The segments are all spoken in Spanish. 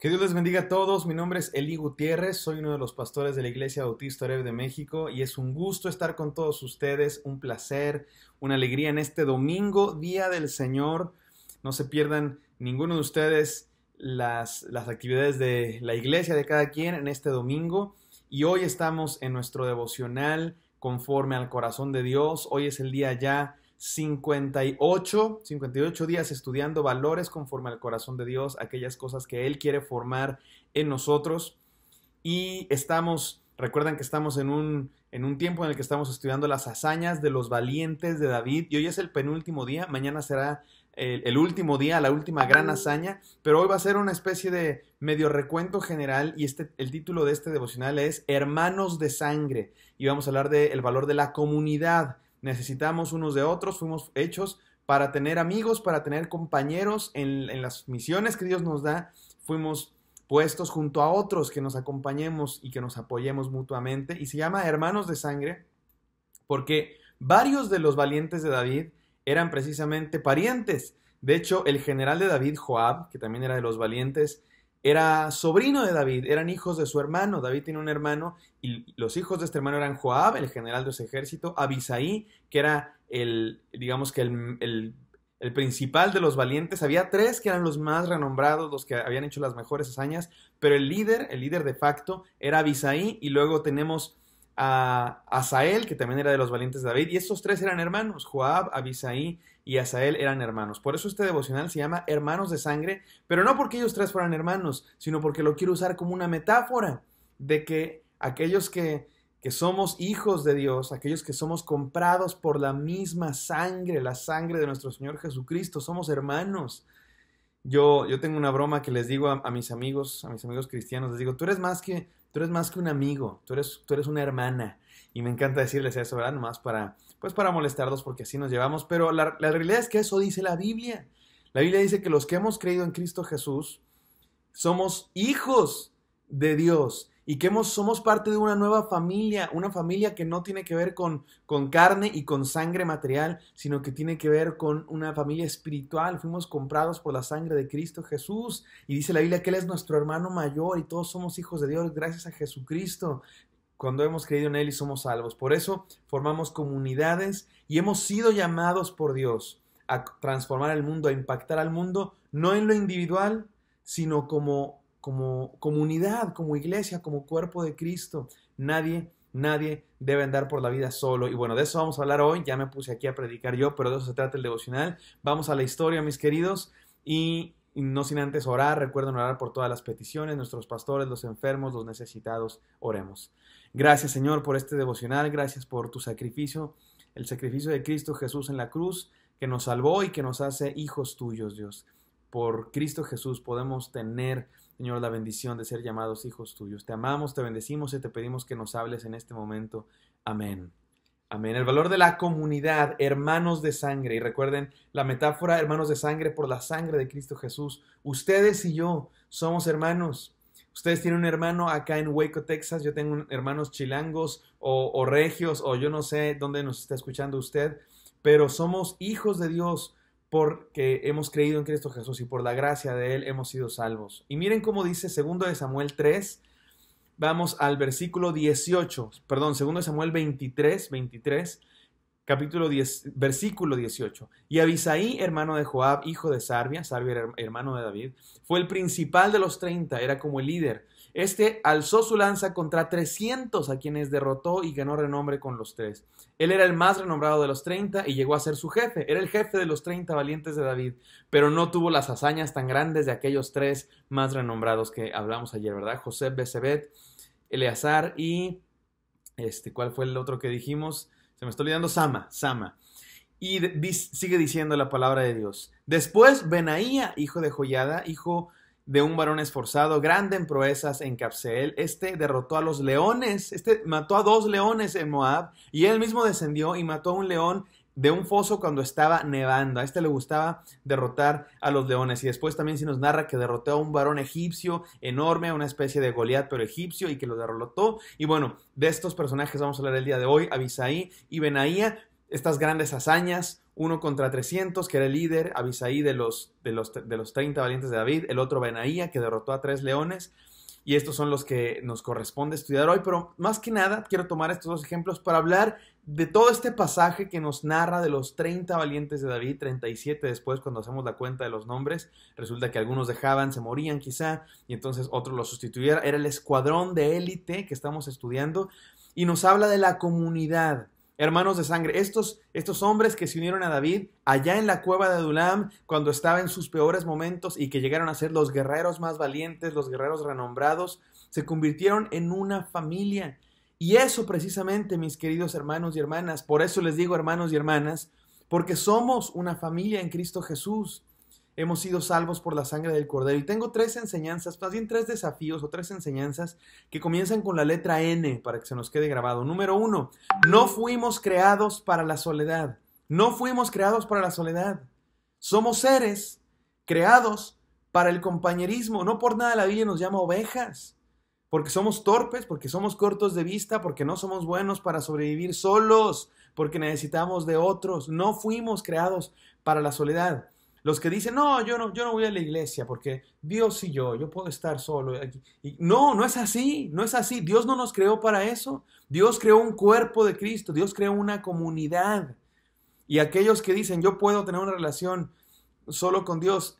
Que Dios les bendiga a todos. Mi nombre es Eli Gutiérrez, soy uno de los pastores de la Iglesia Bautista Oreb de México y es un gusto estar con todos ustedes, un placer, una alegría en este domingo, Día del Señor. No se pierdan ninguno de ustedes las, las actividades de la iglesia de cada quien en este domingo y hoy estamos en nuestro devocional conforme al corazón de Dios. Hoy es el día ya 58, 58 días estudiando valores conforme al corazón de Dios, aquellas cosas que Él quiere formar en nosotros. Y estamos Recuerden que estamos en un, en un tiempo en el que estamos estudiando las hazañas de los valientes de David y hoy es el penúltimo día, mañana será el, último día, la última gran hazaña, pero hoy va a ser una especie de medio recuento general y este, el título de este devocional es Hermanos de Sangre y vamos a hablar del valor de la comunidad. Necesitamos unos de otros, fuimos hechos para tener amigos, para tener compañeros en, en las misiones que Dios nos da, fuimos puestos junto a otros, que nos acompañemos y que nos apoyemos mutuamente. Y se llama Hermanos de Sangre porque varios de los valientes de David eran precisamente parientes. De hecho, el general de David, Joab, que también era de los valientes, era sobrino de David, eran hijos de su hermano. David tiene un hermano y los hijos de este hermano eran Joab, el general de su ejército, Abisaí, que era el, digamos que el, el el principal de los valientes. Había tres que eran los más renombrados, los que habían hecho las mejores hazañas, pero el líder, el líder de facto, era Abisaí y luego tenemos a Asael, que también era de los valientes de David, y estos tres eran hermanos, Joab, Abisaí y Asael eran hermanos. Por eso este devocional se llama Hermanos de Sangre, pero no porque ellos tres fueran hermanos, sino porque lo quiero usar como una metáfora de que aquellos que que somos hijos de Dios, aquellos que somos comprados por la misma sangre, la sangre de nuestro Señor Jesucristo, somos hermanos. Yo, yo tengo una broma que les digo a, mis amigos, a mis amigos cristianos, les digo, tú eres más que, tú eres más que un amigo, tú eres, tú eres una hermana. Y me encanta decirles eso, ¿verdad? Nomás para, pues para molestarlos porque así nos llevamos. Pero la, la realidad es que eso dice la Biblia. La Biblia dice que los que hemos creído en Cristo Jesús somos hijos de Dios y que somos parte de una nueva familia, una familia que no tiene que ver con, con carne y con sangre material, sino que tiene que ver con una familia espiritual. Fuimos comprados por la sangre de Cristo Jesús y dice la Biblia que Él es nuestro hermano mayor y todos somos hijos de Dios gracias a Jesucristo cuando hemos creído en Él y somos salvos. Por eso formamos comunidades y hemos sido llamados por Dios a transformar el mundo, a impactar al mundo, no en lo individual, sino como como comunidad, como iglesia, como cuerpo de Cristo. Nadie, nadie debe andar por la vida solo. Y bueno, de eso vamos a hablar hoy. Ya me puse aquí a predicar yo, pero de eso se trata el devocional. Vamos a la historia, mis queridos. Y no sin antes orar, recuerden orar por todas las peticiones, nuestros pastores, los enfermos, los necesitados, oremos. Gracias Señor por este devocional, gracias por tu sacrificio, el sacrificio de Cristo Jesús en la cruz, que nos salvó y que nos hace hijos tuyos, Dios por Cristo Jesús podemos tener, Señor, la bendición de ser llamados hijos tuyos. Te amamos, te bendecimos y te pedimos que nos hables en este momento. Amén. Amén. El valor de la comunidad, hermanos de sangre. Y recuerden la metáfora, hermanos de sangre, por la sangre de Cristo Jesús. Ustedes y yo somos hermanos. Ustedes tienen un hermano acá en Waco, Texas. Yo tengo hermanos chilangos o, o regios o yo no sé dónde nos está escuchando usted. Pero somos hijos de Dios porque hemos creído en Cristo Jesús y por la gracia de Él hemos sido salvos. Y miren cómo dice 2 de Samuel 3, vamos al versículo 18, perdón, 2 de Samuel 23, 23, capítulo 10, versículo 18. Y Abisaí, hermano de Joab, hijo de Sarbia, Sarbia era hermano de David, fue el principal de los 30, era como el líder. Este alzó su lanza contra 300 a quienes derrotó y ganó renombre con los tres. Él era el más renombrado de los 30 y llegó a ser su jefe. Era el jefe de los 30 valientes de David, pero no tuvo las hazañas tan grandes de aquellos tres más renombrados que hablamos ayer, ¿verdad? José Becebet, Eleazar y este, ¿cuál fue el otro que dijimos? Se me está olvidando Sama, Sama. Y sigue diciendo la palabra de Dios. Después, Benaía, hijo de Joyada, hijo de un varón esforzado, grande en proezas en Capseel. Este derrotó a los leones, este mató a dos leones en Moab, y él mismo descendió y mató a un león de un foso cuando estaba nevando. A este le gustaba derrotar a los leones. Y después también se nos narra que derrotó a un varón egipcio enorme, una especie de Goliat, pero egipcio, y que lo derrotó. Y bueno, de estos personajes vamos a hablar el día de hoy: Abisaí y Benaía, estas grandes hazañas. Uno contra 300, que era el líder, Abisaí de los, de los, de los 30 valientes de David, el otro Benaía, que derrotó a tres leones y estos son los que nos corresponde estudiar hoy, pero más que nada quiero tomar estos dos ejemplos para hablar de todo este pasaje que nos narra de los 30 valientes de David, 37 después cuando hacemos la cuenta de los nombres, resulta que algunos dejaban, se morían quizá, y entonces otros los sustituyeron, era el escuadrón de élite que estamos estudiando, y nos habla de la comunidad, hermanos de sangre, estos, estos hombres que se unieron a David allá en la cueva de Adulam cuando estaba en sus peores momentos y que llegaron a ser los guerreros más valientes, los guerreros renombrados, se convirtieron en una familia. Y eso precisamente, mis queridos hermanos y hermanas, por eso les digo hermanos y hermanas, porque somos una familia en Cristo Jesús hemos sido salvos por la sangre del Cordero. Y tengo tres enseñanzas, más bien tres desafíos o tres enseñanzas que comienzan con la letra N para que se nos quede grabado. Número uno, no fuimos creados para la soledad. No fuimos creados para la soledad. Somos seres creados para el compañerismo. No por nada la Biblia nos llama ovejas porque somos torpes, porque somos cortos de vista, porque no somos buenos para sobrevivir solos, porque necesitamos de otros. No fuimos creados para la soledad. Los que dicen, no, yo no, yo no voy a la iglesia porque Dios y yo, yo puedo estar solo aquí. Y no, no es así, no es así. Dios no nos creó para eso. Dios creó un cuerpo de Cristo, Dios creó una comunidad. Y aquellos que dicen, yo puedo tener una relación solo con Dios,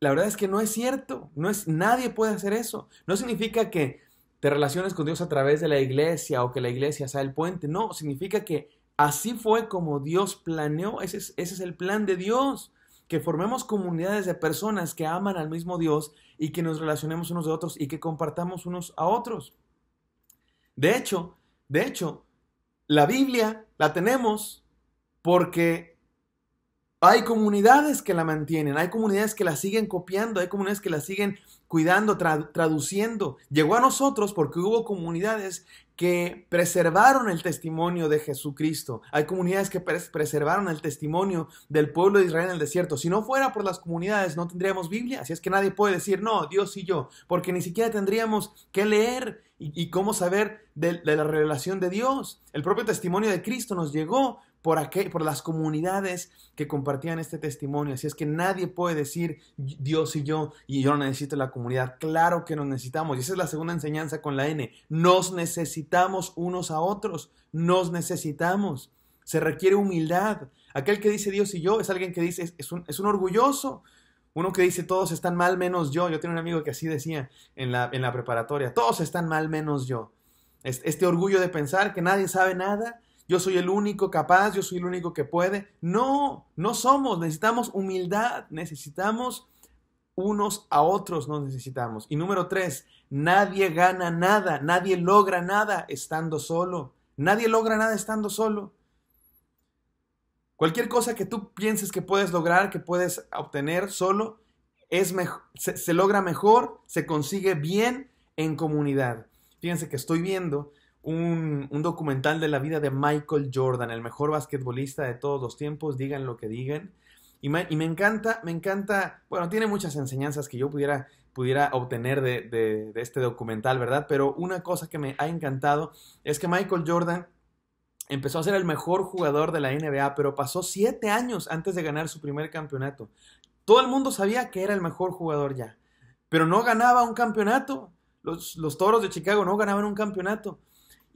la verdad es que no es cierto. No es, nadie puede hacer eso. No significa que te relaciones con Dios a través de la iglesia o que la iglesia sea el puente. No, significa que así fue como Dios planeó. Ese es, ese es el plan de Dios que formemos comunidades de personas que aman al mismo Dios y que nos relacionemos unos de otros y que compartamos unos a otros. De hecho, de hecho, la Biblia la tenemos porque hay comunidades que la mantienen, hay comunidades que la siguen copiando, hay comunidades que la siguen cuidando, traduciendo. Llegó a nosotros porque hubo comunidades que preservaron el testimonio de Jesucristo. Hay comunidades que preservaron el testimonio del pueblo de Israel en el desierto. Si no fuera por las comunidades, no tendríamos Biblia. Así es que nadie puede decir, no, Dios y yo, porque ni siquiera tendríamos que leer y, cómo saber de la revelación de Dios. El propio testimonio de Cristo nos llegó por, por las comunidades que compartían este testimonio. Así es que nadie puede decir Dios y yo y yo no necesito la comunidad. Claro que nos necesitamos. Y esa es la segunda enseñanza con la N. Nos necesitamos unos a otros. Nos necesitamos. Se requiere humildad. Aquel que dice Dios y yo es alguien que dice, es, un, orgulloso. Uno que dice, todos están mal menos yo. Yo tenía un amigo que así decía en la, preparatoria, todos están mal menos yo. este orgullo de pensar que nadie sabe nada yo soy el único capaz, yo soy el único que puede. No, no somos, necesitamos humildad, necesitamos unos a otros, nos necesitamos. Y número tres, nadie gana nada, nadie logra nada estando solo. Nadie logra nada estando solo. Cualquier cosa que tú pienses que puedes lograr, que puedes obtener solo, es mejor, se, se logra mejor, se consigue bien en comunidad. Fíjense que estoy viendo un, documental de la vida de Michael Jordan, el mejor basquetbolista de todos los tiempos, digan lo que digan. Y me, me encanta, me encanta, bueno, tiene muchas enseñanzas que yo pudiera, pudiera obtener de, este documental, ¿verdad? Pero una cosa que me ha encantado es que Michael Jordan Empezó a ser el mejor jugador de la NBA, pero pasó siete años antes de ganar su primer campeonato. Todo el mundo sabía que era el mejor jugador ya, pero no ganaba un campeonato. Los, los toros de Chicago no ganaban un campeonato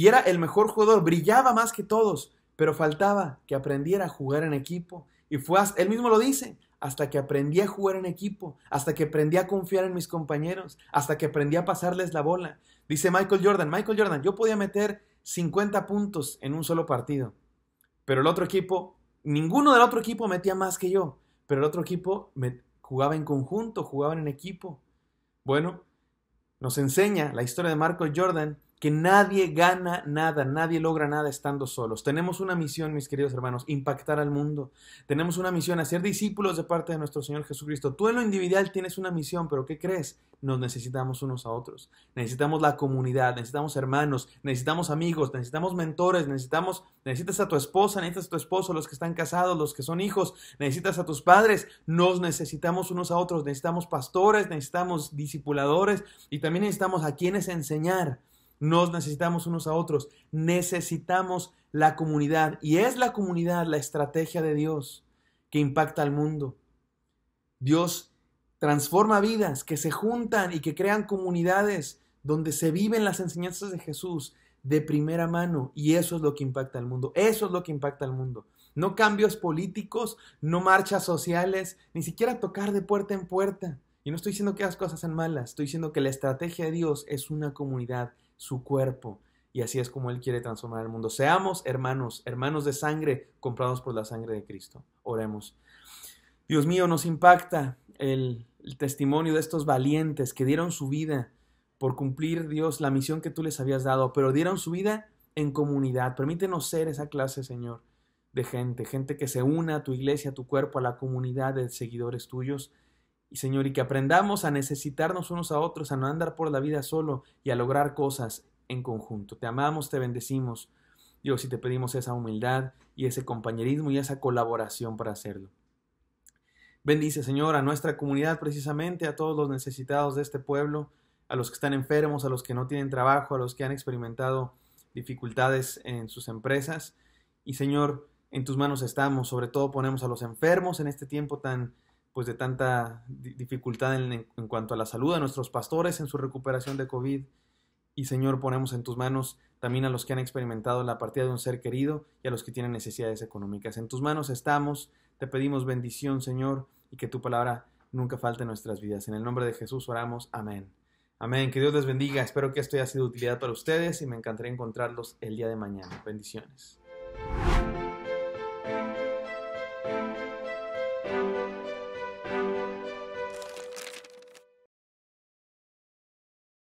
y era el mejor jugador, brillaba más que todos, pero faltaba que aprendiera a jugar en equipo. Y fue, él mismo lo dice, hasta que aprendí a jugar en equipo, hasta que aprendí a confiar en mis compañeros, hasta que aprendí a pasarles la bola. Dice Michael Jordan, Michael Jordan, yo podía meter 50 puntos en un solo partido, pero el otro equipo, ninguno del otro equipo metía más que yo, pero el otro equipo me, jugaba en conjunto, jugaban en equipo. Bueno, nos enseña la historia de Michael Jordan que nadie gana nada, nadie logra nada estando solos. Tenemos una misión, mis queridos hermanos, impactar al mundo. Tenemos una misión, hacer discípulos de parte de nuestro Señor Jesucristo. Tú en lo individual tienes una misión, pero ¿qué crees? Nos necesitamos unos a otros. Necesitamos la comunidad, necesitamos hermanos, necesitamos amigos, necesitamos mentores, necesitamos, necesitas a tu esposa, necesitas a tu esposo, los que están casados, los que son hijos, necesitas a tus padres. Nos necesitamos unos a otros, necesitamos pastores, necesitamos discipuladores y también necesitamos a quienes enseñar. Nos necesitamos unos a otros. Necesitamos la comunidad. Y es la comunidad la estrategia de Dios que impacta al mundo. Dios transforma vidas que se juntan y que crean comunidades donde se viven las enseñanzas de Jesús de primera mano. Y eso es lo que impacta al mundo. Eso es lo que impacta al mundo. No cambios políticos, no marchas sociales, ni siquiera tocar de puerta en puerta. Y no estoy diciendo que las cosas sean malas, estoy diciendo que la estrategia de Dios es una comunidad su cuerpo. Y así es como Él quiere transformar el mundo. Seamos hermanos, hermanos de sangre, comprados por la sangre de Cristo. Oremos. Dios mío, nos impacta el, testimonio de estos valientes que dieron su vida por cumplir, Dios, la misión que tú les habías dado, pero dieron su vida en comunidad. Permítenos ser esa clase, Señor, de gente, gente que se una a tu iglesia, a tu cuerpo, a la comunidad de seguidores tuyos y Señor, y que aprendamos a necesitarnos unos a otros, a no andar por la vida solo y a lograr cosas en conjunto. Te amamos, te bendecimos, Dios, y te pedimos esa humildad y ese compañerismo y esa colaboración para hacerlo. Bendice, Señor, a nuestra comunidad precisamente, a todos los necesitados de este pueblo, a los que están enfermos, a los que no tienen trabajo, a los que han experimentado dificultades en sus empresas. Y Señor, en tus manos estamos, sobre todo ponemos a los enfermos en este tiempo tan pues de tanta dificultad en, cuanto a la salud de nuestros pastores en su recuperación de COVID. Y Señor, ponemos en tus manos también a los que han experimentado la partida de un ser querido y a los que tienen necesidades económicas. En tus manos estamos, te pedimos bendición, Señor, y que tu palabra nunca falte en nuestras vidas. En el nombre de Jesús oramos, amén. Amén, que Dios les bendiga. Espero que esto haya sido de utilidad para ustedes y me encantaría encontrarlos el día de mañana. Bendiciones.